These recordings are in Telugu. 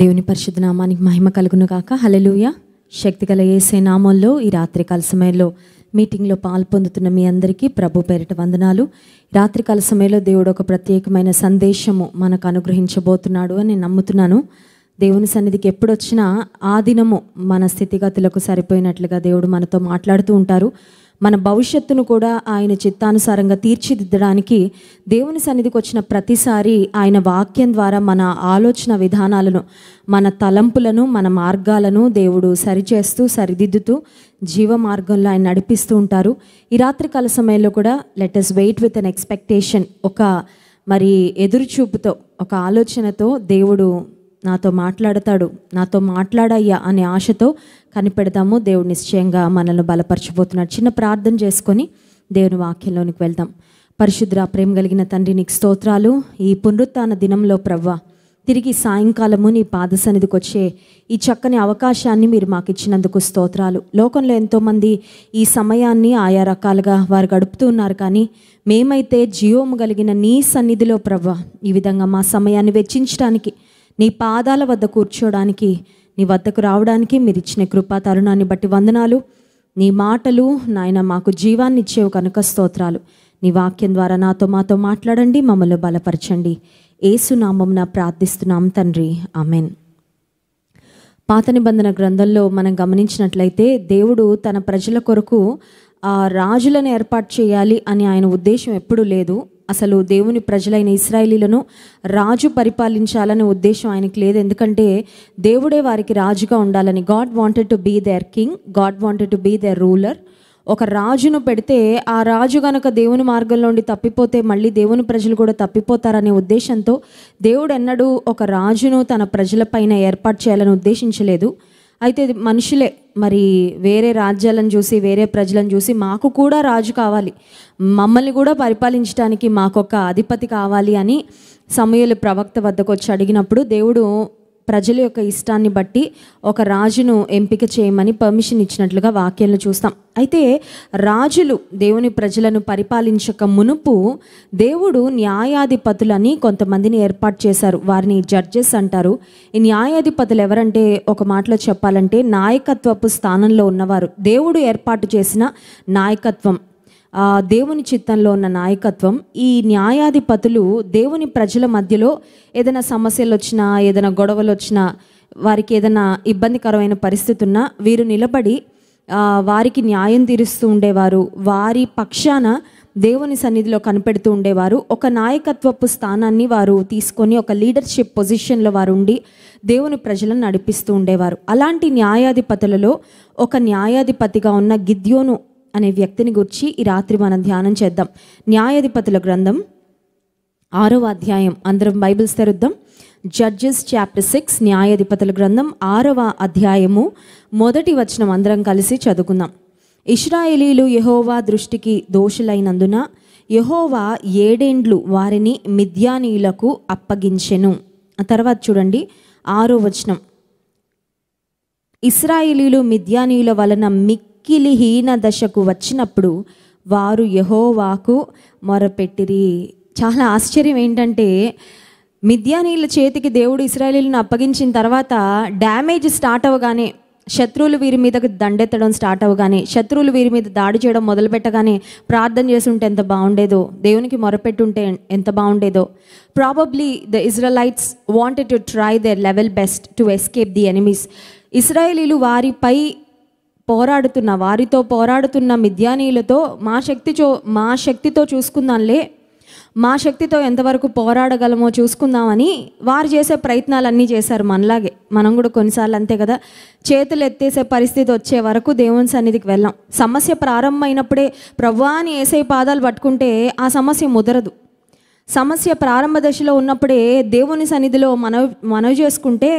దేవుని పరిశుద్ధ నామానికి మహిమ కలుగును కాక హలలుయ శక్తి కల ఏసే నామంలో ఈ రాత్రికాల సమయంలో మీటింగ్లో పాల్పొందుతున్న మీ అందరికీ ప్రభు పేరిట వందనాలు రాత్రికాల సమయంలో దేవుడు ఒక ప్రత్యేకమైన సందేశము మనకు అనుగ్రహించబోతున్నాడు అని నమ్ముతున్నాను దేవుని సన్నిధికి ఎప్పుడొచ్చినా ఆ దినము మన స్థితిగతులకు సరిపోయినట్లుగా దేవుడు మనతో మాట్లాడుతూ ఉంటారు మన భవిష్యత్తును కూడా ఆయన చిత్తానుసారంగా తీర్చిదిద్దడానికి దేవుని సన్నిధికి వచ్చిన ప్రతిసారి ఆయన వాక్యం ద్వారా మన ఆలోచన విధానాలను మన తలంపులను మన మార్గాలను దేవుడు సరిచేస్తూ సరిదిద్దుతూ జీవ మార్గంలో ఆయన నడిపిస్తూ ఉంటారు ఈ రాత్రి కాల సమయంలో కూడా let us wait with an expectation ఒక మరి ఎదురుచూపుతో ఒక ఆలోచనతో దేవుడు నాతో మాట్లాడతాడు నాతో మాట్లాడయ్యా అనే ఆశతో కనిపెడతాము దేవుడు నిశ్చయంగా మనల్ని బలపరచబోతున్నాడు చిన్న ప్రార్థన చేసుకొని దేవుని వాక్యంలోనికి వెళ్దాం పరిశుద్ర ప్రేమ కలిగిన తండ్రి నీకు స్తోత్రాలు ఈ పునరుత్న దినంలో ప్రవ్వ తిరిగి సాయంకాలము నీ పాద సన్నిధికి వచ్చే ఈ చక్కని అవకాశాన్ని మీరు మాకు ఇచ్చినందుకు స్తోత్రాలు లోకంలో ఎంతోమంది ఈ సమయాన్ని ఆయా రకాలుగా వారు గడుపుతూ ఉన్నారు కానీ మేమైతే జీవము కలిగిన నీ సన్నిధిలో ప్రవ్వ ఈ విధంగా మా సమయాన్ని వెచ్చించడానికి నీ పాదాల వద్ద కూర్చోడానికి నీ వద్దకు రావడానికి మీరు ఇచ్చిన కృపా తరుణాన్ని బట్టి వందనాలు నీ మాటలు నాయన మాకు జీవాన్ని ఇచ్చేవు కనుక స్తోత్రాలు నీ వాక్యం ద్వారా నాతో మాతో మాట్లాడండి మమ్మల్ని బలపరచండి ఏసునామం ప్రార్థిస్తున్నాం తండ్రి ఆమెన్ పాత నిబంధన గ్రంథంలో మనం గమనించినట్లయితే దేవుడు తన ప్రజల కొరకు రాజులను ఏర్పాటు చేయాలి అని ఆయన ఉద్దేశం ఎప్పుడూ లేదు అసలు దేవుని ప్రజలైన ఇస్రాయలీలను రాజు పరిపాలించాలనే ఉద్దేశం ఆయనకి లేదు ఎందుకంటే దేవుడే వారికి రాజుగా ఉండాలని God wanted to be their king God wanted to be their ruler ఒక రాజును పెడితే ఆ రాజు గనక దేవుని మార్గంలోండి తప్పిపోతే మళ్ళీ దేవుని ప్రజలు కూడా తప్పిపోతారనే ఉద్దేశంతో దేవుడు ఎన్నడూ ఒక రాజును తన ప్రజలపైన ఏర్పాటు చేయాలని ఉద్దేశించలేదు అయితే మనుషులే మరి వేరే రాజ్యాలను చూసి వేరే ప్రజలను చూసి మాకు కూడా రాజు కావాలి మమ్మల్ని కూడా పరిపాలించడానికి మాకొక అధిపతి కావాలి అని సమయలు ప్రవక్త వద్దకు వచ్చి అడిగినప్పుడు దేవుడు ప్రజల యొక్క ఇష్టాన్ని బట్టి ఒక రాజును ఎంపిక చేయమని పర్మిషన్ ఇచ్చినట్లుగా వాక్యాలను చూస్తాం అయితే రాజులు దేవుని ప్రజలను పరిపాలించక మునుపు దేవుడు న్యాయాధిపతులని కొంతమందిని ఏర్పాటు చేశారు వారిని జడ్జెస్ అంటారు ఈ న్యాయాధిపతులు ఎవరంటే ఒక మాటలో చెప్పాలంటే నాయకత్వపు స్థానంలో ఉన్నవారు దేవుడు ఏర్పాటు చేసిన నాయకత్వం దేవుని చిత్తంలో ఉన్న నాయకత్వం ఈ న్యాయాధిపతులు దేవుని ప్రజల మధ్యలో ఏదైనా సమస్యలు వచ్చినా ఏదైనా గొడవలు వచ్చినా వారికి ఏదైనా ఇబ్బందికరమైన పరిస్థితి ఉన్నా వీరు నిలబడి వారికి న్యాయం తీరుస్తూ ఉండేవారు వారి పక్షాన దేవుని సన్నిధిలో కనిపెడుతూ ఉండేవారు ఒక నాయకత్వపు స్థానాన్ని వారు తీసుకొని ఒక లీడర్షిప్ పొజిషన్లో వారు ఉండి దేవుని ప్రజలను నడిపిస్తూ ఉండేవారు అలాంటి న్యాయాధిపతులలో ఒక న్యాయాధిపతిగా ఉన్న గిద్యోను అనే వ్యక్తిని గురించి ఈ రాత్రి మనం ధ్యానం చేద్దాం న్యాయాధిపతుల గ్రంథం ఆరవ అధ్యాయం అందరం బైబిల్స్ తెరుద్దాం జడ్జెస్ చాప్టర్ సిక్స్ న్యాయాధిపతుల గ్రంథం ఆరవ అధ్యాయము మొదటి వచనం అందరం కలిసి చదువుకుందాం ఇస్రాయేలీలు యహోవా దృష్టికి దోషులైనందున యహోవా ఏడేండ్లు వారిని మిద్యానీయులకు అప్పగించెను తర్వాత చూడండి ఆరో వచనం ఇస్రాయేలీలు మిద్యానీయుల వలన మిక్ మిక్కిలిహీన దశకు వచ్చినప్పుడు వారు యహోవాకు మొరపెట్టిరి చాలా ఆశ్చర్యం ఏంటంటే మిథ్యానీళ్ళ చేతికి దేవుడు ఇస్రాయలీలను అప్పగించిన తర్వాత డ్యామేజ్ స్టార్ట్ అవ్వగానే శత్రువులు వీరి మీదకు దండెత్తడం స్టార్ట్ అవ్వగానే శత్రువులు వీరి మీద దాడి చేయడం మొదలుపెట్టగానే ప్రార్థన చేస్తుంటే ఎంత బాగుండేదో దేవునికి మొరపెట్టుంటే ఎంత బాగుండేదో probably the Israelites wanted to try their level best to escape the enemies ఇస్రాయలీలు వారిపై పోరాడుతున్న వారితో పోరాడుతున్న మిద్యానీయులతో మా శక్తి చో మా శక్తితో చూసుకుందాంలే మా శక్తితో ఎంతవరకు పోరాడగలమో చూసుకుందామని వారు చేసే ప్రయత్నాలన్నీ చేశారు మనలాగే మనం కూడా కొన్నిసార్లు అంతే కదా చేతులు ఎత్తేసే పరిస్థితి వచ్చే వరకు దేవుని సన్నిధికి వెళ్ళాం సమస్య ప్రారంభమైనప్పుడే ప్రవ్వాని వేసే ఏసై పాదాలు పట్టుకుంటే ఆ సమస్య ముదరదు సమస్య ప్రారంభ దశలో ఉన్నప్పుడే దేవుని సన్నిధిలో మనవి మనవి చేసుకుంటే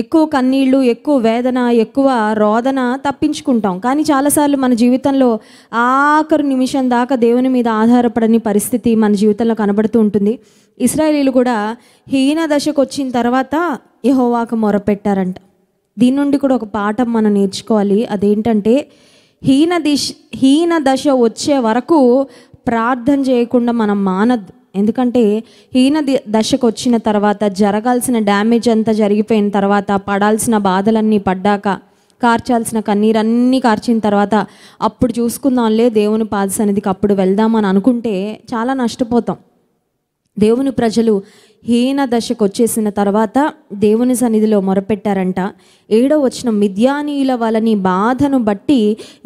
ఎక్కువ కన్నీళ్ళు ఎక్కువ వేదన ఎక్కువ రోదన తప్పించుకుంటాం కానీ చాలాసార్లు మన జీవితంలో ఆఖరు నిమిషం దాకా దేవుని మీద ఆధారపడని పరిస్థితి మన జీవితంలో కనబడుతూ ఉంటుంది ఇస్రాయలీలు కూడా హీన దశకు వచ్చిన తర్వాత యహోవాకు మొరపెట్టారంట దీని నుండి కూడా ఒక పాఠం మనం నేర్చుకోవాలి అదేంటంటే హీన దిశ హీన దశ వచ్చే వరకు ప్రార్థన చేయకుండా మనం మానద్దు ఎందుకంటే హీన దశకు వచ్చిన తర్వాత జరగాల్సిన డ్యామేజ్ అంతా జరిగిపోయిన తర్వాత పడాల్సిన బాధలన్నీ పడ్డాక కార్చాల్సిన కన్నీరన్నీ కార్చిన తర్వాత అప్పుడు చూసుకుందాంలే దేవుని పాద సన్నిధికి అప్పుడు వెళ్దామని అనుకుంటే చాలా నష్టపోతాం దేవుని ప్రజలు హీన దశకు వచ్చేసిన తర్వాత దేవుని సన్నిధిలో మొరపెట్టారంట ఏడో వచ్చిన మిథ్యానీయుల వాళ్ళని బాధను బట్టి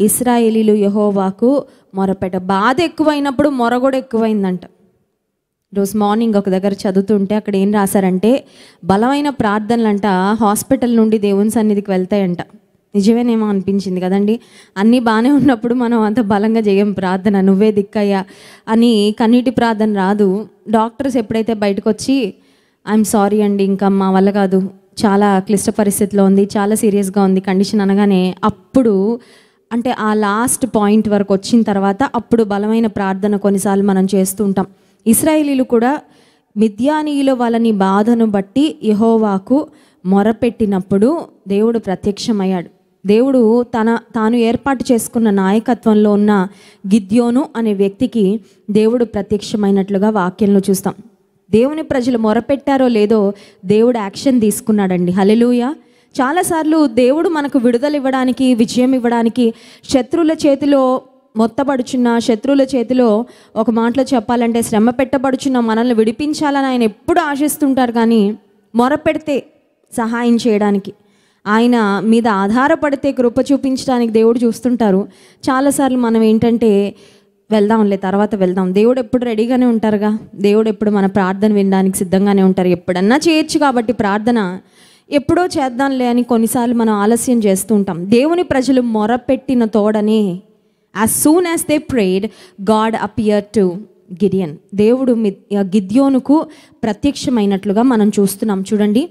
ఇస్రాయేలీలు యహోవాకు మొరపెట్ట బాధ ఎక్కువైనప్పుడు మొర కూడా ఎక్కువైందంట రోజు మార్నింగ్ ఒక దగ్గర చదువుతుంటే అక్కడ ఏం రాశారంటే బలమైన ప్రార్థనలంట హాస్పిటల్ నుండి దేవుని సన్నిధికి వెళ్తాయంట నిజమేనేమో అనిపించింది కదండి అన్నీ బాగానే ఉన్నప్పుడు మనం అంత బలంగా చేయం ప్రార్థన నువ్వే దిక్కయ్యా అని కన్నీటి ప్రార్థన రాదు డాక్టర్స్ ఎప్పుడైతే బయటకు వచ్చి ఐఎమ్ సారీ అండి ఇంకా మా వల్ల కాదు చాలా క్లిష్ట పరిస్థితిలో ఉంది చాలా సీరియస్గా ఉంది కండిషన్ అనగానే అప్పుడు అంటే ఆ లాస్ట్ పాయింట్ వరకు వచ్చిన తర్వాత అప్పుడు బలమైన ప్రార్థన కొన్నిసార్లు మనం చేస్తూ ఉంటాం ఇస్రాయేలీలు కూడా మిథ్యానీయుల వాళ్ళని బాధను బట్టి యహోవాకు మొరపెట్టినప్పుడు దేవుడు ప్రత్యక్షమయ్యాడు దేవుడు తన తాను ఏర్పాటు చేసుకున్న నాయకత్వంలో ఉన్న గిద్యోను అనే వ్యక్తికి దేవుడు ప్రత్యక్షమైనట్లుగా వాక్యంలో చూస్తాం దేవుని ప్రజలు మొరపెట్టారో లేదో దేవుడు యాక్షన్ తీసుకున్నాడండి హలెలుయ చాలాసార్లు దేవుడు మనకు విడుదల ఇవ్వడానికి విజయం ఇవ్వడానికి శత్రువుల చేతిలో మొత్తపడుచున్న శత్రువుల చేతిలో ఒక మాటలో చెప్పాలంటే శ్రమ పెట్టబడుచున్న మనల్ని విడిపించాలని ఆయన ఎప్పుడు ఆశిస్తుంటారు కానీ మొరపెడితే సహాయం చేయడానికి ఆయన మీద ఆధారపడితే కృప చూపించడానికి దేవుడు చూస్తుంటారు చాలాసార్లు మనం ఏంటంటే వెళ్దాంలే తర్వాత వెళ్దాం దేవుడు ఎప్పుడు రెడీగానే ఉంటారుగా దేవుడు ఎప్పుడు మన ప్రార్థన వినడానికి సిద్ధంగానే ఉంటారు ఎప్పుడన్నా చేయొచ్చు కాబట్టి ప్రార్థన ఎప్పుడో చేద్దాంలే అని కొన్నిసార్లు మనం ఆలస్యం చేస్తూ ఉంటాం దేవుని ప్రజలు మొరపెట్టిన తోడని as soon as they prayed God appear to Gideon దేవుడు గిద్యోనుకు ప్రత్యక్షమైనట్లుగా మనం చూస్తున్నాం చూడండి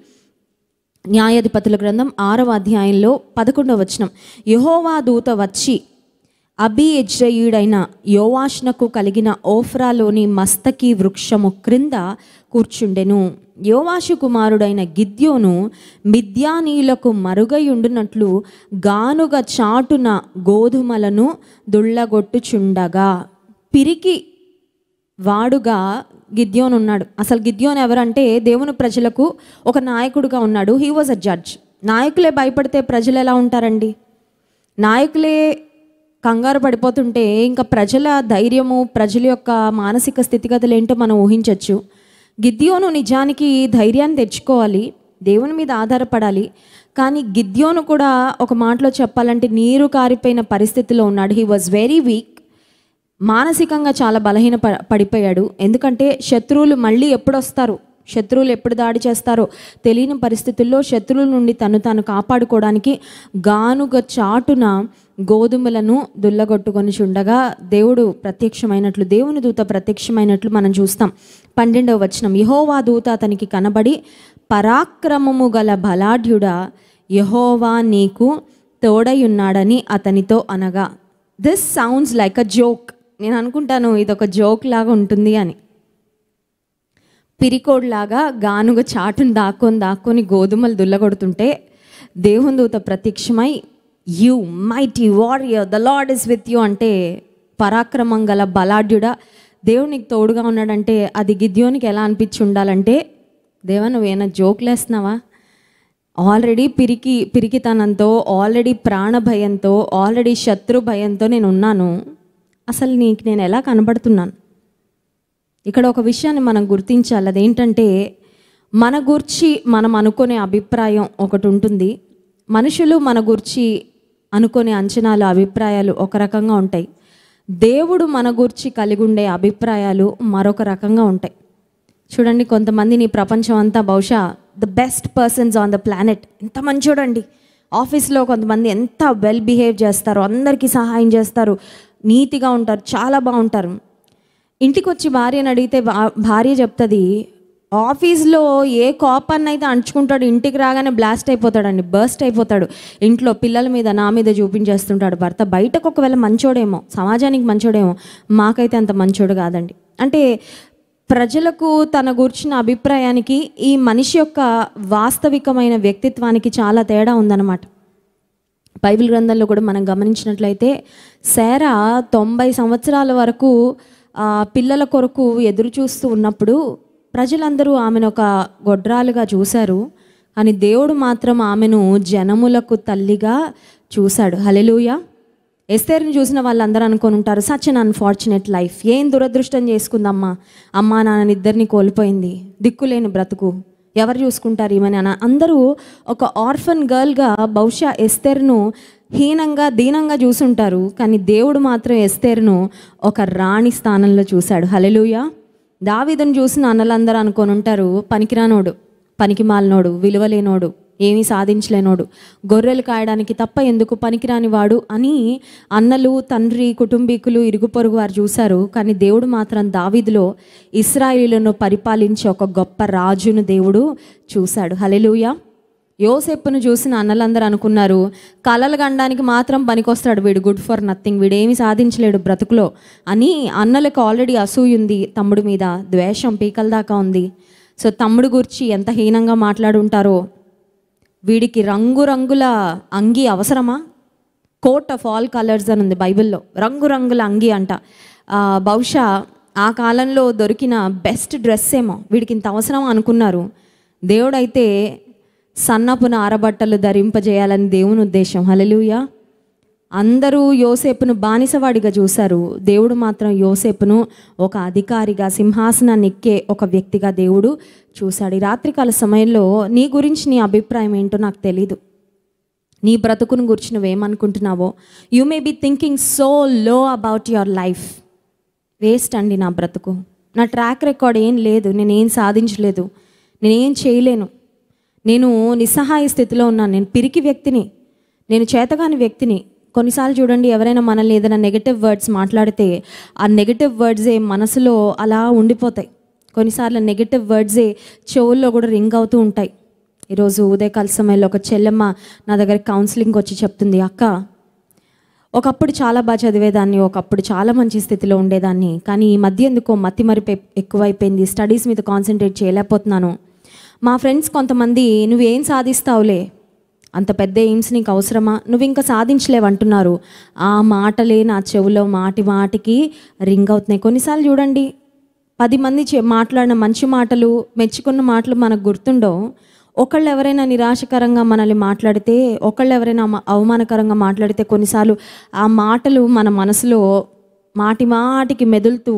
న్యాయాధిపతుల గ్రంథం ఆరవ అధ్యాయంలో పదకొండవ వచనం యహోవా దూత వచ్చి అబి ఎజ్రయుడైన యోవాష్నకు కలిగిన ఓఫ్రాలోని మస్తకి వృక్షము క్రింద కూర్చుండెను యోవాషు కుమారుడైన గిద్యోను మిద్యానీయులకు మరుగయుండునట్లు గానుగ చాటున గోధుమలను దుళ్ళగొట్టుచుండగా పిరికి వాడుగా గిద్యోన్ ఉన్నాడు అసలు గిద్యోన్ ఎవరంటే దేవుని ప్రజలకు ఒక నాయకుడుగా ఉన్నాడు హీ వాజ్ అ జడ్జ్ నాయకులే భయపడితే ప్రజలు ఎలా ఉంటారండి నాయకులే కంగారు పడిపోతుంటే ఇంకా ప్రజల ధైర్యము ప్రజల యొక్క మానసిక స్థితిగతులు ఏంటో మనం ఊహించవచ్చు గిద్యోను నిజానికి ధైర్యాన్ని తెచ్చుకోవాలి దేవుని మీద ఆధారపడాలి కానీ గిద్యోను కూడా ఒక మాటలో చెప్పాలంటే నీరు కారిపోయిన పరిస్థితిలో ఉన్నాడు హీ వాజ్ వెరీ వీక్ మానసికంగా చాలా బలహీన పడిపోయాడు ఎందుకంటే శత్రువులు మళ్ళీ ఎప్పుడొస్తారు శత్రువులు ఎప్పుడు దాడి చేస్తారో తెలియని పరిస్థితుల్లో శత్రువుల నుండి తను తాను కాపాడుకోవడానికి గానుగ చాటున గోధుమలను దుల్లగొట్టుకొని చుండగా దేవుడు ప్రత్యక్షమైనట్లు దేవుని దూత ప్రత్యక్షమైనట్లు మనం చూస్తాం పన్నెండవ వచనం యహోవా దూత అతనికి కనబడి పరాక్రమము గల బలాఢ్యుడ యహోవా నీకు తోడయున్నాడని అతనితో అనగా this sounds like a joke నేను అనుకుంటాను ఇది ఒక జోక్ లాగా ఉంటుంది అని పిరికోడ్లాగా గానుగ చాటును దాక్కొని దాక్కొని గోధుమలు దుల్లగొడుతుంటే దేవుని దూత ప్రత్యక్షమై you mighty warrior the Lord is with you అంటే పరాక్రమం గల బలాఢ్యుడా దేవునికి తోడుగా ఉన్నాడంటే అది గిద్యోనికి ఎలా అనిపించి ఉండాలంటే దేవా నువ్వేనా జోక్లేస్తున్నావా ఆల్రెడీ పిరికి పిరికితనంతో ఆల్రెడీ ప్రాణ భయంతో ఆల్రెడీ శత్రు భయంతో నేను ఉన్నాను అసలు నీకు నేను ఎలా కనబడుతున్నాను ఇక్కడ ఒక విషయాన్ని మనం గుర్తించాలి అదేంటంటే మన గురించి మనం అనుకునే అభిప్రాయం ఒకటి ఉంటుంది మనుషులు మన గురించి అనుకునే అంచనాలు అభిప్రాయాలు ఒక రకంగా ఉంటాయి దేవుడు మన గురించి కలిగి ఉండే అభిప్రాయాలు మరొక రకంగా ఉంటాయి చూడండి కొంతమందిని ప్రపంచం అంతా బహుశా the best persons on the planet ఎంత చూడండి ఆఫీస్లో కొంతమంది ఎంత వెల్ బిహేవ్ చేస్తారు అందరికీ సహాయం చేస్తారు నీతిగా ఉంటారు చాలా బాగుంటారు ఇంటికి వచ్చి భార్యను అడిగితే భార్య చెప్తుంది ఆఫీస్లో ఏ కోపాన్ని అయితే అంచుకుంటాడు ఇంటికి రాగానే బ్లాస్ట్ అయిపోతాడండి బర్స్ట్ అయిపోతాడు ఇంట్లో పిల్లల మీద నా మీద చూపించేస్తుంటాడు భర్త బయటకు ఒకవేళ మంచోడేమో సమాజానికి మంచోడేమో మాకైతే అంత మంచోడు కాదండి అంటే ప్రజలకు తన గురించిన అభిప్రాయానికి ఈ మనిషి యొక్క వాస్తవికమైన వ్యక్తిత్వానికి చాలా తేడా ఉందన్నమాట బైబిల్ గ్రంథంలో కూడా మనం గమనించినట్లయితే శారా తొంభై సంవత్సరాల వరకు పిల్లల కొరకు ఎదురు చూస్తూ ఉన్నప్పుడు ప్రజలందరూ ఆమెను ఒక గొడ్రాలుగా చూశారు కానీ దేవుడు మాత్రం ఆమెను జనములకు తల్లిగా చూశాడు హలెలుయ ఎస్తేర్ని చూసిన వాళ్ళందరూ అనుకొని ఉంటారు సచ్ అన్ అన్ఫార్చునేట్ లైఫ్ ఏం దురదృష్టం చేసుకుందమ్మా అమ్మా ఇద్దరిని కోల్పోయింది దిక్కులేని బ్రతుకు ఎవరు చూసుకుంటారు ఏమని అన అందరూ ఒక ఆర్ఫన్ గర్ల్గా బహుశా ఎస్తేర్ను హీనంగా దీనంగా చూసుంటారు కానీ దేవుడు మాత్రం ఎస్తేర్ను ఒక రాణి స్థానంలో చూశాడు హలెలుయ దావీదును చూసిన అన్నలందరూ అనుకొని ఉంటారు పనికిరానోడు పనికి మాలినోడు విలువలేనోడు ఏమీ సాధించలేనోడు గొర్రెలు కాయడానికి తప్ప ఎందుకు పనికిరాని వాడు అని అన్నలు తండ్రి కుటుంబీకులు ఇరుగు పొరుగు వారు చూశారు కానీ దేవుడు మాత్రం దావిదిలో ఇస్రాయిలను పరిపాలించే ఒక గొప్ప రాజును దేవుడు చూశాడు హలెలుయా యోసెప్పును చూసిన అన్నలందరూ అనుకున్నారు కలలు గండానికి మాత్రం పనికొస్తాడు వీడు గుడ్ ఫర్ నథింగ్ వీడేమి సాధించలేడు బ్రతుకులో అని అన్నలకు ఆల్రెడీ అసూయుంది తమ్ముడు మీద ద్వేషం పీకల దాకా ఉంది సో తమ్ముడు గురించి ఎంత హీనంగా మాట్లాడుంటారో వీడికి రంగురంగుల అంగీ అవసరమా కోట్ ఆఫ్ ఆల్ కలర్స్ అని ఉంది బైబిల్లో రంగురంగుల అంగీ అంట బహుశా ఆ కాలంలో దొరికిన బెస్ట్ డ్రెస్ ఏమో వీడికి ఇంత అవసరం అనుకున్నారు దేవుడైతే సన్నపు నారబట్టలు ధరింపజేయాలని దేవుని ఉద్దేశం హలలుయా అందరూ యోసేపును బానిసవాడిగా చూశారు దేవుడు మాత్రం యోసేపును ఒక అధికారిగా సింహాసనాన్ని ఎక్కే ఒక వ్యక్తిగా దేవుడు చూశాడు ఈ రాత్రికాల సమయంలో నీ గురించి నీ అభిప్రాయం ఏంటో నాకు తెలీదు నీ బ్రతుకును గురించి నువ్వేమనుకుంటున్నావో you may be thinking so low about your life waste అండి నా బ్రతుకు నా ట్రాక్ రికార్డ్ ఏం లేదు నేనేం సాధించలేదు నేనేం చేయలేను నేను నిస్సహాయ స్థితిలో ఉన్నాను నేను పిరికి వ్యక్తిని నేను చేతగాని వ్యక్తిని కొన్నిసార్లు చూడండి ఎవరైనా మనల్ని ఏదైనా నెగటివ్ వర్డ్స్ మాట్లాడితే ఆ నెగటివ్ వర్డ్సే మనసులో అలా ఉండిపోతాయి కొన్నిసార్లు నెగటివ్ వర్డ్సే చెవుల్లో కూడా రింగ్ అవుతూ ఉంటాయి ఈరోజు ఉదయకాల సమయంలో ఒక చెల్లెమ్మ నా దగ్గర కౌన్సిలింగ్ వచ్చి చెప్తుంది అక్క ఒకప్పుడు చాలా బాగా చదివేదాన్ని ఒకప్పుడు చాలా మంచి స్థితిలో ఉండేదాన్ని కానీ ఈ మధ్య ఎందుకో మత్తి మరి ఎక్కువైపోయింది స్టడీస్ మీద కాన్సన్ట్రేట్ చేయలేకపోతున్నాను మా ఫ్రెండ్స్ కొంతమంది నువ్వేం సాధిస్తావులే అంత పెద్ద ఎయిమ్స్ నీకు అవసరమా నువ్వు ఇంకా సాధించలేవంటున్నారు ఆ మాటలే నా చెవులో మాటి మాటికి రింగ్ అవుతున్నాయి కొన్నిసార్లు చూడండి పది మంది మాట్లాడిన మంచి మాటలు మెచ్చుకున్న మాటలు మనకు గుర్తుండవు ఒకళ్ళు ఎవరైనా నిరాశకరంగా మనల్ని మాట్లాడితే ఒకళ్ళు ఎవరైనా అవమానకరంగా మాట్లాడితే కొన్నిసార్లు ఆ మాటలు మన మనసులో మాటి మాటికి మెదులుతూ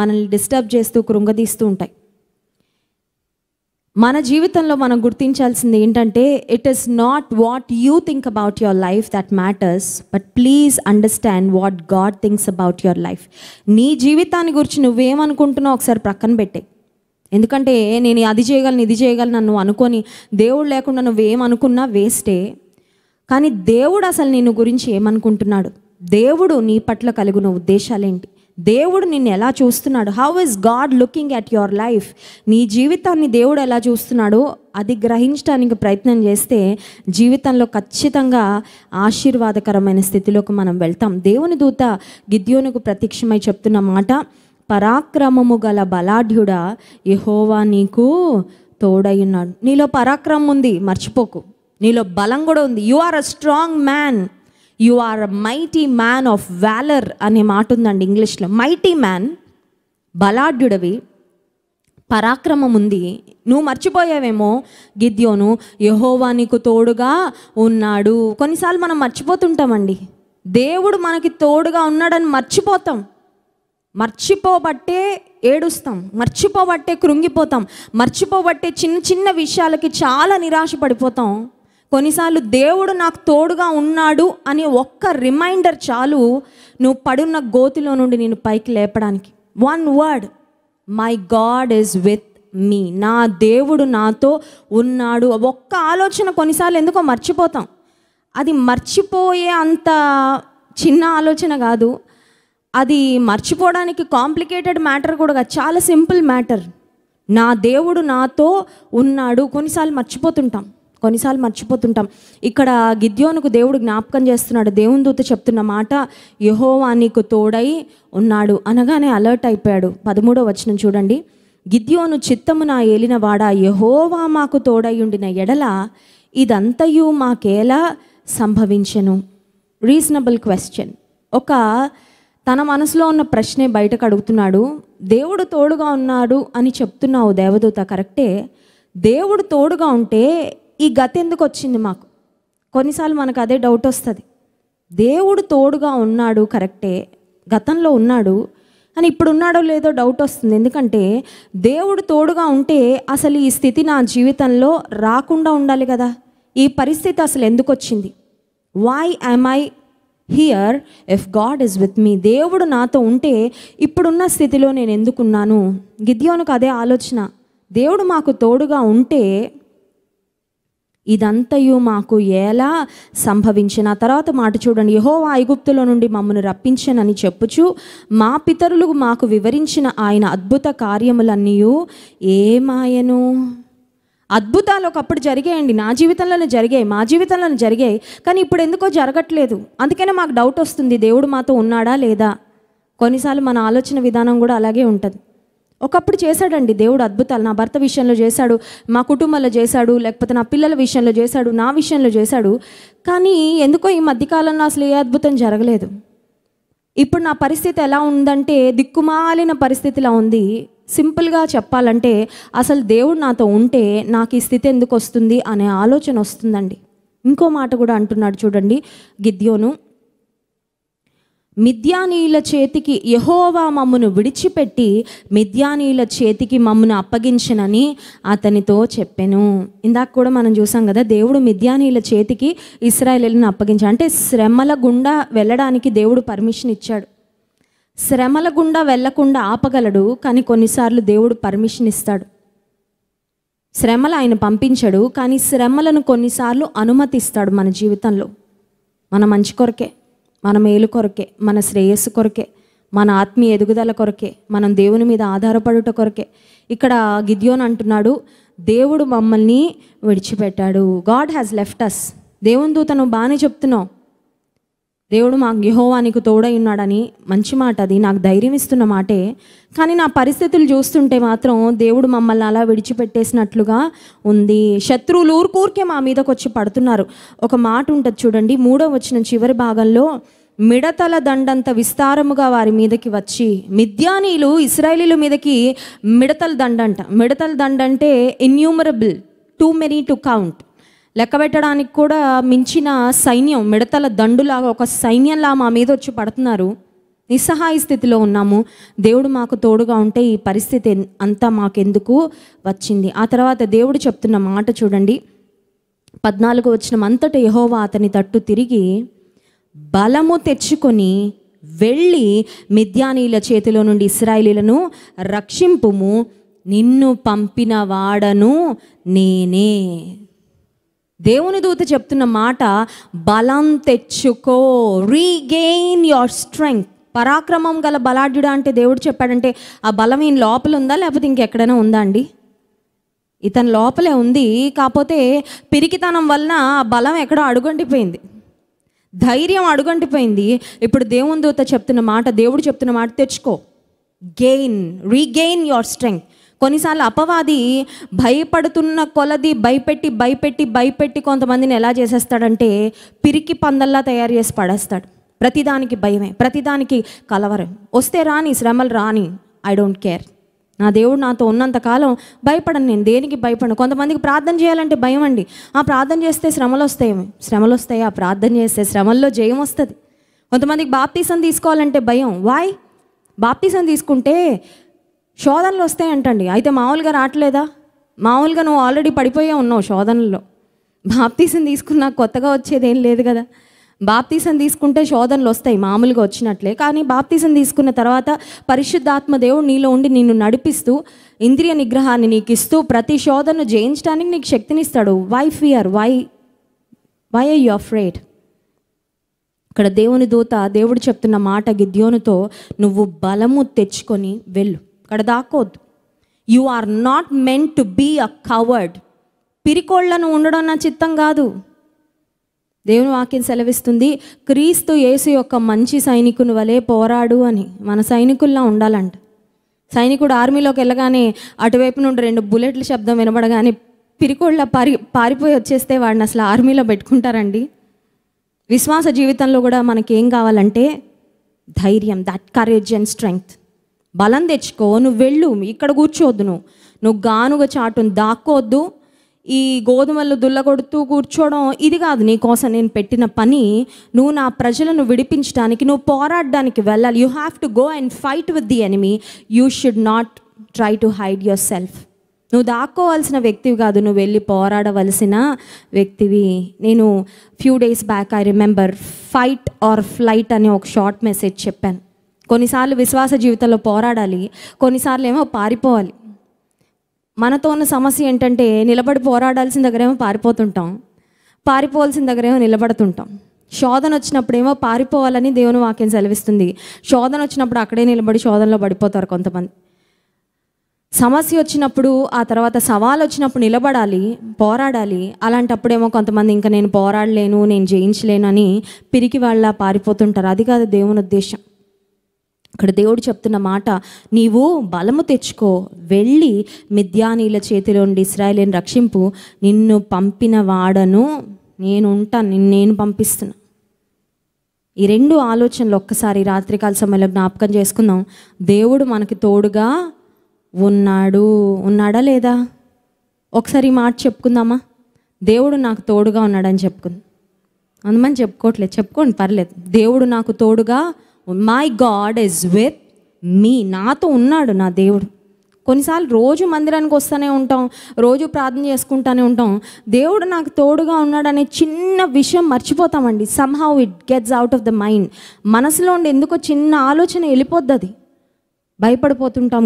మనల్ని డిస్టర్బ్ చేస్తూ కృంగదీస్తూ ఉంటాయి మన జీవితంలో మనం గుర్తించాల్సింది ఏంటంటే it is not what you think about your life that matters but please understand what God thinks about your life నీ జీవితాన్ని గురించి నువ్వేమనుకుంటున్నావు ఒకసారి ప్రక్కన పెట్టే ఎందుకంటే నేను అది చేయగలను ఇది చేయగలను నన్ను అనుకొని దేవుడు లేకుండా నువ్వేమనుకున్నా వేస్టే కానీ దేవుడు అసలు నిన్ను గురించి ఏమనుకుంటున్నాడు దేవుడు నీ పట్ల కలిగిన ఉద్దేశాలేంటి దేవుడు నిన్ను ఎలా చూస్తున్నాడు how is God looking at your life నీ జీవితాన్ని దేవుడు ఎలా చూస్తున్నాడు అది గ్రహించడానికి ప్రయత్నం చేస్తే జీవితంలో ఖచ్చితంగా ఆశీర్వాదకరమైన స్థితిలోకి మనం వెళ్తాం దేవుని దూత గిద్యోనుకు ప్రత్యక్షమై చెప్తున్న మాట పరాక్రమము గల బలాఢ్యుడ యహోవా నీకు తోడై ఉన్నాడు నీలో పరాక్రమం ఉంది మర్చిపోకు నీలో బలం కూడా ఉంది you are a strong man you are mighty man of valour అనే మాట ఉందండి ఇంగ్లీష్లో మైటీ మ్యాన్ బలాఢ్యుడవి పరాక్రమం ఉంది నువ్వు మర్చిపోయావేమో గిద్యోను యహోవా నీకు తోడుగా ఉన్నాడు కొన్నిసార్లు మనం మర్చిపోతుంటామండి దేవుడు మనకి తోడుగా ఉన్నాడని మర్చిపోతాం మర్చిపోబట్టే ఏడుస్తాం మర్చిపోబట్టే కృంగిపోతాం మర్చిపోబట్టే చిన్న చిన్న విషయాలకి చాలా నిరాశ పడిపోతాం కొన్నిసార్లు దేవుడు నాకు తోడుగా ఉన్నాడు అని ఒక్క రిమైండర్ చాలు నువ్వు పడున్న గోతిలో నుండి నేను పైకి లేపడానికి one word my God is with me నా దేవుడు నాతో ఉన్నాడు ఒక్క ఆలోచన కొన్నిసార్లు ఎందుకో మర్చిపోతాం అది మర్చిపోయే అంత చిన్న ఆలోచన కాదు అది మర్చిపోవడానికి కాంప్లికేటెడ్ మ్యాటర్ కూడా చాలా సింపుల్ మ్యాటర్ నా దేవుడు నాతో ఉన్నాడు కొన్నిసార్లు మర్చిపోతుంటాం కొన్నిసార్లు మర్చిపోతుంటాం ఇక్కడ గిద్యోనుకు దేవుడు జ్ఞాపకం చేస్తున్నాడు దేవుని దూత చెప్తున్న మాట యహోవా నీకు తోడై ఉన్నాడు అనగానే అలర్ట్ అయిపోయాడు పదమూడో వచనం చూడండి గిద్యోను నా ఏలిన వాడా యహోవా మాకు తోడై ఉండిన ఎడల ఇదంతయు మాకేలా సంభవించెను రీజనబుల్ క్వశ్చన్ ఒక తన మనసులో ఉన్న ప్రశ్నే బయటకు అడుగుతున్నాడు దేవుడు తోడుగా ఉన్నాడు అని చెప్తున్నావు దేవదూత కరెక్టే దేవుడు తోడుగా ఉంటే ఈ గతి ఎందుకు వచ్చింది మాకు కొన్నిసార్లు మనకు అదే డౌట్ వస్తుంది దేవుడు తోడుగా ఉన్నాడు కరెక్టే గతంలో ఉన్నాడు అని ఇప్పుడు ఉన్నాడో లేదో డౌట్ వస్తుంది ఎందుకంటే దేవుడు తోడుగా ఉంటే అసలు ఈ స్థితి నా జీవితంలో రాకుండా ఉండాలి కదా ఈ పరిస్థితి అసలు ఎందుకు వచ్చింది why I'm I here if God is with me దేవుడు నాతో ఉంటే ఇప్పుడున్న స్థితిలో నేను ఎందుకున్నాను గిద్యోనకు అదే ఆలోచన దేవుడు మాకు తోడుగా ఉంటే ఇదంతయు మాకు ఎలా సంభవించిన తర్వాత మాట చూడండి యహో ఐగుప్తుల నుండి మమ్మను రప్పించనని చెప్పుచు మా పితరులు మాకు వివరించిన ఆయన అద్భుత కార్యములన్నీ ఏమాయను అద్భుతాలు ఒకప్పుడు జరిగాయండి నా జీవితంలోనే జరిగాయి మా జీవితంలోనే జరిగాయి కానీ ఇప్పుడు ఎందుకో జరగట్లేదు అందుకనే మాకు డౌట్ వస్తుంది దేవుడు మాతో ఉన్నాడా లేదా కొన్నిసార్లు మన ఆలోచన విధానం కూడా అలాగే ఉంటుంది ఒకప్పుడు చేశాడండి దేవుడు అద్భుతాలు నా భర్త విషయంలో చేశాడు మా కుటుంబంలో చేశాడు లేకపోతే నా పిల్లల విషయంలో చేశాడు నా విషయంలో చేశాడు కానీ ఎందుకో ఈ మధ్యకాలంలో అసలు ఏ అద్భుతం జరగలేదు ఇప్పుడు నా పరిస్థితి ఎలా ఉందంటే దిక్కుమాలిన పరిస్థితిలా ఉంది సింపుల్గా చెప్పాలంటే అసలు దేవుడు నాతో ఉంటే నాకు ఈ స్థితి ఎందుకు వస్తుంది అనే ఆలోచన వస్తుందండి ఇంకో మాట కూడా అంటున్నాడు చూడండి గిద్యోను మిద్యానీయుల చేతికి యహోవా మమ్మను విడిచిపెట్టి మిద్యానీయుల చేతికి మమ్మను అప్పగించనని అతనితో చెప్పాను ఇందాక కూడా మనం చూసాం కదా దేవుడు మిద్యానీయుల చేతికి ఇస్రాయలీలను అప్పగించాడు అంటే శ్రమల గుండా వెళ్ళడానికి దేవుడు పర్మిషన్ ఇచ్చాడు శ్రమల గుండా వెళ్లకుండా ఆపగలడు కానీ కొన్నిసార్లు దేవుడు పర్మిషన్ ఇస్తాడు శ్రమలు ఆయన పంపించడు కానీ శ్రమలను కొన్నిసార్లు అనుమతిస్తాడు మన జీవితంలో మన మంచి కొరకే మన మేలు కొరకే మన శ్రేయస్సు కొరకే మన ఆత్మీయ ఎదుగుదల కొరకే మనం దేవుని మీద ఆధారపడుట కొరకే ఇక్కడ గిద్యోన్ అంటున్నాడు దేవుడు మమ్మల్ని విడిచిపెట్టాడు గాడ్ హ్యాస్ లెఫ్ట్ అస్ దేవుని దూతను బాగానే చెప్తున్నావు దేవుడు మా యహోవా తోడై ఉన్నాడని మంచి మాట అది నాకు ధైర్యం ఇస్తున్న మాటే కానీ నా పరిస్థితులు చూస్తుంటే మాత్రం దేవుడు మమ్మల్ని అలా విడిచిపెట్టేసినట్లుగా ఉంది శత్రువులు ఊరుకూరికే మా మీదకి వచ్చి పడుతున్నారు ఒక మాట ఉంటుంది చూడండి మూడో వచ్చిన చివరి భాగంలో మిడతల దండంత విస్తారముగా వారి మీదకి వచ్చి మిద్యానీలు ఇస్రాయలీల మీదకి మిడతల దండంట మిడతల దండంటే innumerable too many to count లెక్కబెట్టడానికి కూడా మించిన సైన్యం మిడతల దండులాగా ఒక సైన్యంలా మా మీద వచ్చి పడుతున్నారు నిస్సహాయ స్థితిలో ఉన్నాము దేవుడు మాకు తోడుగా ఉంటే ఈ పరిస్థితి అంతా మాకెందుకు వచ్చింది ఆ తర్వాత దేవుడు చెప్తున్న మాట చూడండి పద్నాలుగు వచ్చిన అంతట యహోవా అతని తట్టు తిరిగి బలము తెచ్చుకొని వెళ్ళి మిద్యానీల చేతిలో నుండి ఇస్రాయిలీలను రక్షింపుము నిన్ను పంపిన వాడను నేనే దేవుని దూత చెప్తున్న మాట బలం తెచ్చుకో రీగెయిన్ యువర్ స్ట్రెంగ్త్ పరాక్రమం గల బలాఢ్యుడ అంటే దేవుడు చెప్పాడంటే ఆ బలం ఈయన లోపల ఉందా లేకపోతే ఇంకెక్కడైనా ఉందా అండి ఇతని లోపలే ఉంది కాకపోతే పిరికితనం వలన ఆ బలం ఎక్కడో అడుగంటిపోయింది ధైర్యం అడుగంటిపోయింది ఇప్పుడు దేవుని దూత చెప్తున్న మాట దేవుడు చెప్తున్న మాట తెచ్చుకో గెయిన్ రీగెయిన్ యువర్ స్ట్రెంగ్త్ కొన్నిసార్లు అపవాది భయపడుతున్న కొలది భయపెట్టి భయపెట్టి భయపెట్టి కొంతమందిని ఎలా చేసేస్తాడంటే పిరికి పందల్లా తయారు చేసి పడేస్తాడు ప్రతిదానికి భయమే ప్రతిదానికి కలవరం వస్తే రాని శ్రమలు రాని ఐ డోంట్ కేర్ నా దేవుడు నాతో ఉన్నంతకాలం భయపడను నేను దేనికి భయపడను కొంతమందికి ప్రార్థన చేయాలంటే భయం అండి ఆ ప్రార్థన చేస్తే శ్రమలు వస్తాయేమి శ్రమలు వస్తాయి ఆ ప్రార్థన చేస్తే శ్రమల్లో జయం వస్తుంది కొంతమందికి బాప్తీసం తీసుకోవాలంటే భయం వాయ్ బాప్తీసం తీసుకుంటే శోధనలు వస్తాయంటండి అయితే మామూలుగా రావట్లేదా మామూలుగా నువ్వు ఆల్రెడీ పడిపోయే ఉన్నావు శోధనలో బాప్తీసం తీసుకున్నా కొత్తగా వచ్చేది ఏం లేదు కదా బాప్తీసం తీసుకుంటే శోధనలు వస్తాయి మామూలుగా వచ్చినట్లే కానీ బాప్తీసం తీసుకున్న తర్వాత పరిశుద్ధాత్మ దేవుడు నీలో ఉండి నిన్ను నడిపిస్తూ ఇంద్రియ నిగ్రహాన్ని నీకు ఇస్తూ ప్రతి శోధనను జయించడానికి నీకు శక్తినిస్తాడు why fear why why I you afraid ఇక్కడ దేవుని దూత దేవుడు చెప్తున్న మాట గిద్యోనుతో నువ్వు బలము తెచ్చుకొని వెళ్ళు అక్కడ దాక్కోద్దు you are not men to be a coward పిరికోళ్లను ఉండడం నా చిత్తం కాదు దేవుని వాక్యం సెలవిస్తుంది క్రీస్తు యేసు యొక్క మంచి సైనికుని వలె పోరాడు అని మన సైనికుల్లా ఉండాలంట సైనికుడు ఆర్మీలోకి వెళ్ళగానే అటువైపు నుండి రెండు బుల్లెట్ల శబ్దం వినబడగానే పిరికోళ్ళ పారి పారిపోయి వచ్చేస్తే వాడిని అసలు ఆర్మీలో పెట్టుకుంటారండి విశ్వాస జీవితంలో కూడా మనకేం కావాలంటే ధైర్యం దట్ కరేజ్ అండ్ స్ట్రెంగ్త్ బలం తెచ్చుకో నువ్వు వెళ్ళు ఇక్కడ కూర్చోవద్దు నువ్వు నువ్వు గానుగ చాటును దాక్కోవద్దు ఈ గోధుమలు దుల్లగొడుతూ కూర్చోవడం ఇది కాదు నీ కోసం నేను పెట్టిన పని నువ్వు నా ప్రజలను విడిపించడానికి నువ్వు పోరాడడానికి వెళ్ళాలి you have to go and fight with the enemy you should not try to hide yourself నువ్వు దాక్కోవాల్సిన వ్యక్తివి కాదు నువ్వు వెళ్ళి పోరాడవలసిన వ్యక్తివి నేను few days back I remember fight or flight అనే ఒక షార్ట్ మెసేజ్ చెప్పాను కొన్నిసార్లు విశ్వాస జీవితంలో పోరాడాలి కొన్నిసార్లు ఏమో పారిపోవాలి మనతో ఉన్న సమస్య ఏంటంటే నిలబడి పోరాడాల్సిన దగ్గరేమో పారిపోతుంటాం పారిపోవాల్సిన దగ్గరేమో నిలబడుతుంటాం శోధన వచ్చినప్పుడేమో పారిపోవాలని దేవుని వాక్యం సెలవిస్తుంది శోధన వచ్చినప్పుడు అక్కడే నిలబడి శోధనలో పడిపోతారు కొంతమంది సమస్య వచ్చినప్పుడు ఆ తర్వాత సవాల్ వచ్చినప్పుడు నిలబడాలి పోరాడాలి అలాంటప్పుడేమో కొంతమంది ఇంకా నేను పోరాడలేను నేను జయించలేను అని పిరికి వాళ్ళ పారిపోతుంటారు అది కాదు దేవుని ఉద్దేశం ఇక్కడ దేవుడు చెప్తున్న మాట నీవు బలము తెచ్చుకో వెళ్ళి మిద్యానీల ఉండి ఇస్రాయలేని రక్షింపు నిన్ను పంపిన వాడను నేను ఉంటాను నిన్ను నేను పంపిస్తున్నా ఈ రెండు ఆలోచనలు ఒక్కసారి రాత్రికాల సమయంలో జ్ఞాపకం చేసుకుందాం దేవుడు మనకి తోడుగా ఉన్నాడు ఉన్నాడా లేదా ఒకసారి మాట చెప్పుకుందామా దేవుడు నాకు తోడుగా ఉన్నాడని చెప్పుకుంది అందుమని చెప్పుకోవట్లేదు చెప్పుకోండి పర్లేదు దేవుడు నాకు తోడుగా my God is with me నాతో ఉన్నాడు నా దేవుడు కొన్నిసార్లు రోజు మందిరానికి వస్తూనే ఉంటాం రోజు ప్రార్థన చేసుకుంటూనే ఉంటాం దేవుడు నాకు తోడుగా ఉన్నాడనే చిన్న విషయం మర్చిపోతామండి somehow it gets out of the mind మనసులో ఉండి ఎందుకో చిన్న ఆలోచన వెళ్ళిపోద్ది భయపడిపోతుంటాం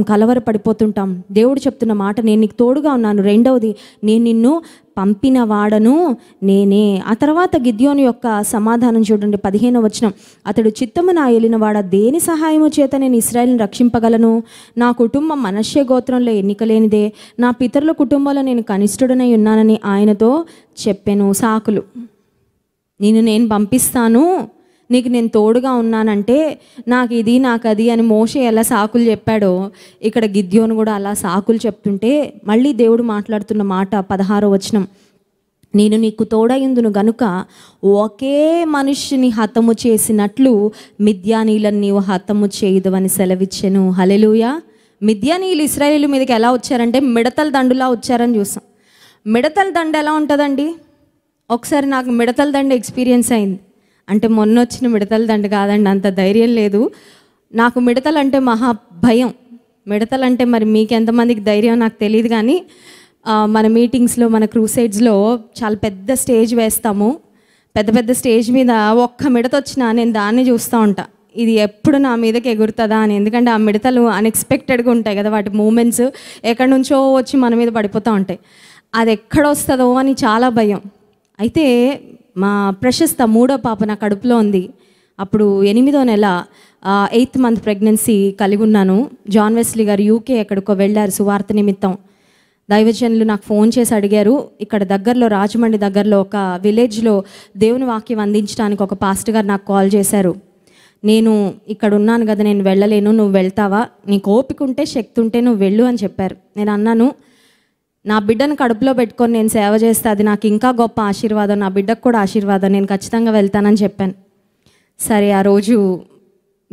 పడిపోతుంటాం దేవుడు చెప్తున్న మాట నేను నీకు తోడుగా ఉన్నాను రెండవది నేను నిన్ను పంపిన వాడను నేనే ఆ తర్వాత గిద్యోను యొక్క సమాధానం చూడండి పదిహేను వచనం అతడు చిత్తము నా వెళ్ళినవాడ దేని సహాయము చేత నేను ఇస్రాయల్ని రక్షింపగలను నా కుటుంబం మనశ్య గోత్రంలో ఎన్నికలేనిదే నా పితరుల కుటుంబంలో నేను కనిష్ఠుడనై ఉన్నానని ఆయనతో చెప్పాను సాకులు నేను నేను పంపిస్తాను నీకు నేను తోడుగా ఉన్నానంటే నాకు ఇది నాకు అది అని మోషే ఎలా సాకులు చెప్పాడో ఇక్కడ గిద్యోను కూడా అలా సాకులు చెప్తుంటే మళ్ళీ దేవుడు మాట్లాడుతున్న మాట పదహారో వచనం నేను నీకు తోడయిందును గనుక ఒకే మనిషిని హతము చేసినట్లు మిద్యానీలను నీవు హతము అని సెలవిచ్చాను హలెలుయ మిద్యానీలు ఇస్రాయేల్ మీదకి ఎలా వచ్చారంటే మిడతల దండులా వచ్చారని చూసాం మిడతల దండ ఎలా ఉంటుందండి ఒకసారి నాకు మిడతల దండ ఎక్స్పీరియన్స్ అయింది అంటే మొన్న వచ్చిన మిడతల దండ కాదండి అంత ధైర్యం లేదు నాకు మిడతలు అంటే మహా భయం మిడతలు అంటే మరి మీకు ఎంతమందికి ధైర్యం నాకు తెలియదు కానీ మన మీటింగ్స్లో మన క్రూసైడ్స్లో చాలా పెద్ద స్టేజ్ వేస్తాము పెద్ద పెద్ద స్టేజ్ మీద ఒక్క మిడత వచ్చినా నేను దాన్ని చూస్తూ ఉంటా ఇది ఎప్పుడు నా మీదకి ఎగురుతుందా అని ఎందుకంటే ఆ మిడతలు అన్ఎక్స్పెక్టెడ్గా ఉంటాయి కదా వాటి మూమెంట్స్ ఎక్కడి నుంచో వచ్చి మన మీద పడిపోతూ ఉంటాయి అది ఎక్కడ వస్తుందో అని చాలా భయం అయితే మా ప్రశస్త మూడో పాప నా కడుపులో ఉంది అప్పుడు ఎనిమిదో నెల ఎయిత్ మంత్ ప్రెగ్నెన్సీ కలిగి ఉన్నాను జాన్ వెస్లీ గారు యూకే ఎక్కడికో వెళ్ళారు సువార్త నిమిత్తం దైవజనులు నాకు ఫోన్ చేసి అడిగారు ఇక్కడ దగ్గరలో రాజమండ్రి దగ్గరలో ఒక విలేజ్లో దేవుని వాక్యం అందించడానికి ఒక పాస్ట్ గారు నాకు కాల్ చేశారు నేను ఇక్కడ ఉన్నాను కదా నేను వెళ్ళలేను నువ్వు వెళ్తావా నీకు ఓపిక ఉంటే శక్తి ఉంటే నువ్వు వెళ్ళు అని చెప్పారు నేను అన్నాను నా బిడ్డను కడుపులో పెట్టుకొని నేను సేవ చేస్తే అది నాకు ఇంకా గొప్ప ఆశీర్వాదం నా బిడ్డకు కూడా ఆశీర్వాదం నేను ఖచ్చితంగా వెళ్తానని చెప్పాను సరే ఆ రోజు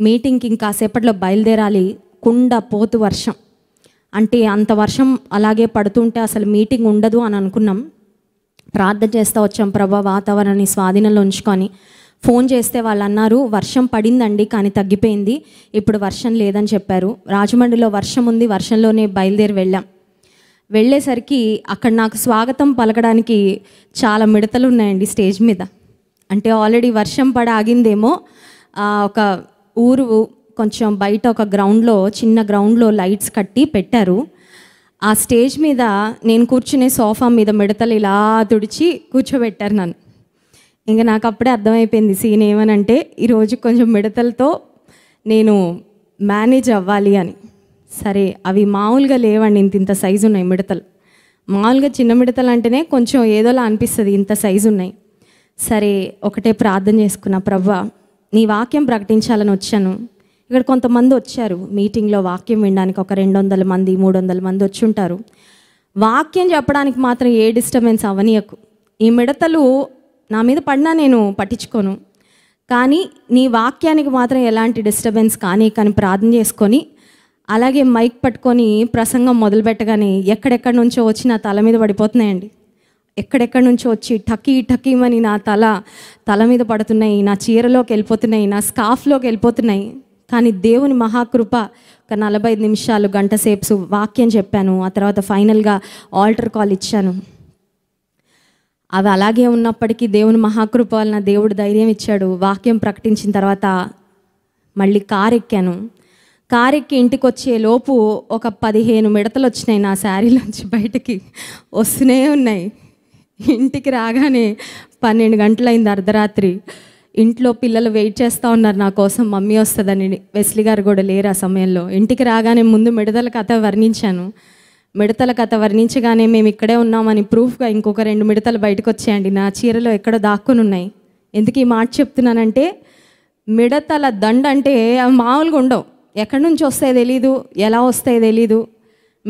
మీటింగ్కి ఇంకాసేపట్లో బయలుదేరాలి కుండ పోతు వర్షం అంటే అంత వర్షం అలాగే పడుతుంటే అసలు మీటింగ్ ఉండదు అని అనుకున్నాం ప్రార్థన చేస్తూ వచ్చాం ప్రభా వాతావరణాన్ని స్వాధీనంలో ఉంచుకొని ఫోన్ చేస్తే వాళ్ళు అన్నారు వర్షం పడిందండి కానీ తగ్గిపోయింది ఇప్పుడు వర్షం లేదని చెప్పారు రాజమండ్రిలో వర్షం ఉంది వర్షంలోనే బయలుదేరి వెళ్ళాం వెళ్ళేసరికి అక్కడ నాకు స్వాగతం పలకడానికి చాలా మిడతలు ఉన్నాయండి స్టేజ్ మీద అంటే ఆల్రెడీ వర్షం పడ ఆగిందేమో ఒక ఊరు కొంచెం బయట ఒక గ్రౌండ్లో చిన్న గ్రౌండ్లో లైట్స్ కట్టి పెట్టారు ఆ స్టేజ్ మీద నేను కూర్చునే సోఫా మీద మిడతలు ఇలా తుడిచి కూర్చోబెట్టారు నన్ను ఇంకా నాకు అప్పుడే అర్థమైపోయింది సీన్ ఏమనంటే ఈరోజు కొంచెం మిడతలతో నేను మేనేజ్ అవ్వాలి అని సరే అవి మామూలుగా లేవండి ఇంత ఇంత సైజు ఉన్నాయి మిడతలు మామూలుగా చిన్న మిడతలు అంటేనే కొంచెం ఏదోలా అనిపిస్తుంది ఇంత సైజు ఉన్నాయి సరే ఒకటే ప్రార్థన చేసుకున్న ప్రవ్వ నీ వాక్యం ప్రకటించాలని వచ్చాను ఇక్కడ కొంతమంది వచ్చారు మీటింగ్లో వాక్యం వినడానికి ఒక రెండు వందల మంది మూడు వందల మంది వచ్చి ఉంటారు వాక్యం చెప్పడానికి మాత్రం ఏ డిస్టర్బెన్స్ అవనీయకు ఈ మిడతలు నా మీద పడినా నేను పట్టించుకోను కానీ నీ వాక్యానికి మాత్రం ఎలాంటి డిస్టర్బెన్స్ కానీ కానీ ప్రార్థన చేసుకొని అలాగే మైక్ పట్టుకొని ప్రసంగం మొదలుపెట్టగానే ఎక్కడెక్కడి నుంచో వచ్చి నా తల మీద పడిపోతున్నాయండి ఎక్కడెక్కడి నుంచో వచ్చి టకీ టకీమని నా తల తల మీద పడుతున్నాయి నా చీరలోకి వెళ్ళిపోతున్నాయి నా స్కాఫ్లోకి వెళ్ళిపోతున్నాయి కానీ దేవుని మహాకృప ఒక నలభై నిమిషాలు గంట సేపు వాక్యం చెప్పాను ఆ తర్వాత ఫైనల్గా ఆల్టర్ కాల్ ఇచ్చాను అవి అలాగే ఉన్నప్పటికీ దేవుని మహాకృప వలన దేవుడు ధైర్యం ఇచ్చాడు వాక్యం ప్రకటించిన తర్వాత మళ్ళీ కారు ఎక్కాను కారెక్కి ఇంటికి వచ్చే లోపు ఒక పదిహేను మిడతలు వచ్చినాయి నా శారీలోంచి బయటికి వస్తూనే ఉన్నాయి ఇంటికి రాగానే పన్నెండు గంటలైంది అర్ధరాత్రి ఇంట్లో పిల్లలు వెయిట్ చేస్తూ ఉన్నారు నా కోసం మమ్మీ వస్తుందని వెస్లీ గారు కూడా లేరు ఆ సమయంలో ఇంటికి రాగానే ముందు మిడతల కథ వర్ణించాను మిడతల కథ వర్ణించగానే మేము ఇక్కడే ఉన్నామని ప్రూఫ్గా ఇంకొక రెండు మిడతలు బయటకు వచ్చాయండి నా చీరలో ఎక్కడ దాక్కుని ఉన్నాయి ఎందుకు ఈ మాట చెప్తున్నానంటే మిడతల దండ అంటే మామూలుగా ఉండవు ఎక్కడి నుంచి వస్తాయో తెలీదు ఎలా వస్తాయో తెలీదు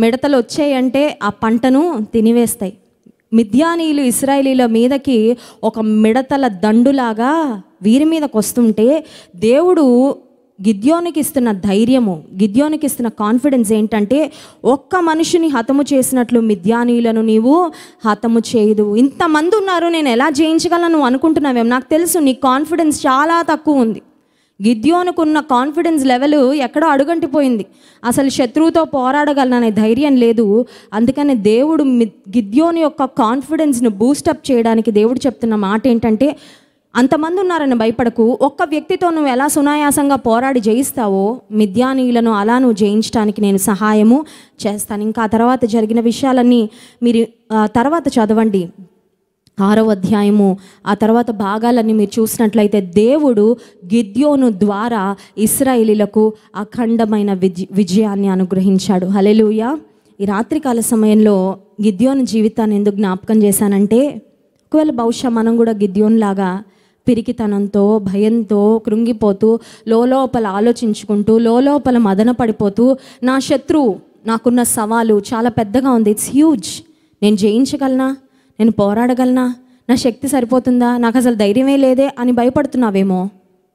మిడతలు వచ్చాయంటే ఆ పంటను తినివేస్తాయి మిథ్యానీయులు ఇస్రాయలీల మీదకి ఒక మిడతల దండులాగా వీరి మీదకి వస్తుంటే దేవుడు గిద్యోనికి ఇస్తున్న ధైర్యము గిద్యోనికి ఇస్తున్న కాన్ఫిడెన్స్ ఏంటంటే ఒక్క మనిషిని హతము చేసినట్లు మిథ్యానీయులను నీవు హతము చేయదు ఇంతమంది ఉన్నారు నేను ఎలా జయించగలను అనుకుంటున్నావేం నాకు తెలుసు నీ కాన్ఫిడెన్స్ చాలా తక్కువ ఉంది గిద్యోనుకున్న కాన్ఫిడెన్స్ లెవెల్ ఎక్కడో అడుగంటిపోయింది అసలు శత్రువుతో పోరాడగలననే ధైర్యం లేదు అందుకని దేవుడు గిద్యోని యొక్క కాన్ఫిడెన్స్ను బూస్టప్ చేయడానికి దేవుడు చెప్తున్న మాట ఏంటంటే అంతమంది ఉన్నారని భయపడకు ఒక్క వ్యక్తితో నువ్వు ఎలా సునాయాసంగా పోరాడి జయిస్తావో మిద్యానీయులను అలా నువ్వు జయించడానికి నేను సహాయము చేస్తాను ఇంకా తర్వాత జరిగిన విషయాలన్నీ మీరు తర్వాత చదవండి ఆరో అధ్యాయము ఆ తర్వాత భాగాలన్నీ మీరు చూసినట్లయితే దేవుడు గిద్యోను ద్వారా ఇస్రాయిలీలకు అఖండమైన విజ విజయాన్ని అనుగ్రహించాడు హలెలుయ ఈ రాత్రికాల సమయంలో గిద్యోను జీవితాన్ని ఎందుకు జ్ఞాపకం చేశానంటే ఒకవేళ బహుశా మనం కూడా గిద్యోన్లాగా పిరికితనంతో భయంతో కృంగిపోతూ లోపల ఆలోచించుకుంటూ లోపల మదన పడిపోతూ నా శత్రువు నాకున్న సవాలు చాలా పెద్దగా ఉంది ఇట్స్ హ్యూజ్ నేను జయించగలనా నేను పోరాడగలనా నా శక్తి సరిపోతుందా నాకు అసలు ధైర్యమే లేదే అని భయపడుతున్నావేమో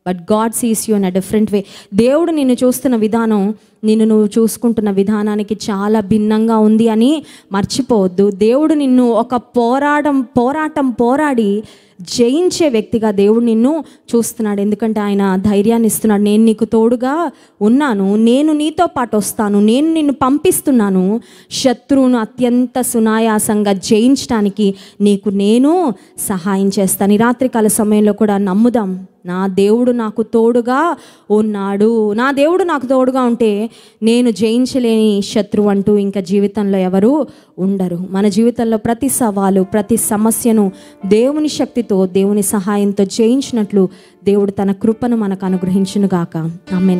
but God sees you in a different way దేవుడు నిన్ను చూస్తున్న విధానం నిన్ను నువ్వు చూసుకుంటున్న విధానానికి చాలా భిన్నంగా ఉంది అని మర్చిపోవద్దు దేవుడు నిన్ను ఒక పోరాటం పోరాటం పోరాడి జయించే వ్యక్తిగా దేవుడు నిన్ను చూస్తున్నాడు ఎందుకంటే ఆయన ధైర్యాన్ని ఇస్తున్నాడు నేను నీకు తోడుగా ఉన్నాను నేను నీతో పాటు వస్తాను నేను నిన్ను పంపిస్తున్నాను శత్రువును అత్యంత సునాయాసంగా జయించడానికి నీకు నేను సహాయం చేస్తాను ఈ రాత్రికాల సమయంలో కూడా నమ్ముదాం నా దేవుడు నాకు తోడుగా ఉన్నాడు నా దేవుడు నాకు తోడుగా ఉంటే నేను జయించలేని శత్రువు అంటూ ఇంకా జీవితంలో ఎవరు ఉండరు మన జీవితంలో ప్రతి సవాలు ప్రతి సమస్యను దేవుని శక్తితో దేవుని సహాయంతో జయించినట్లు దేవుడు తన కృపను మనకు అనుగ్రహించునుగాక ఆమెన్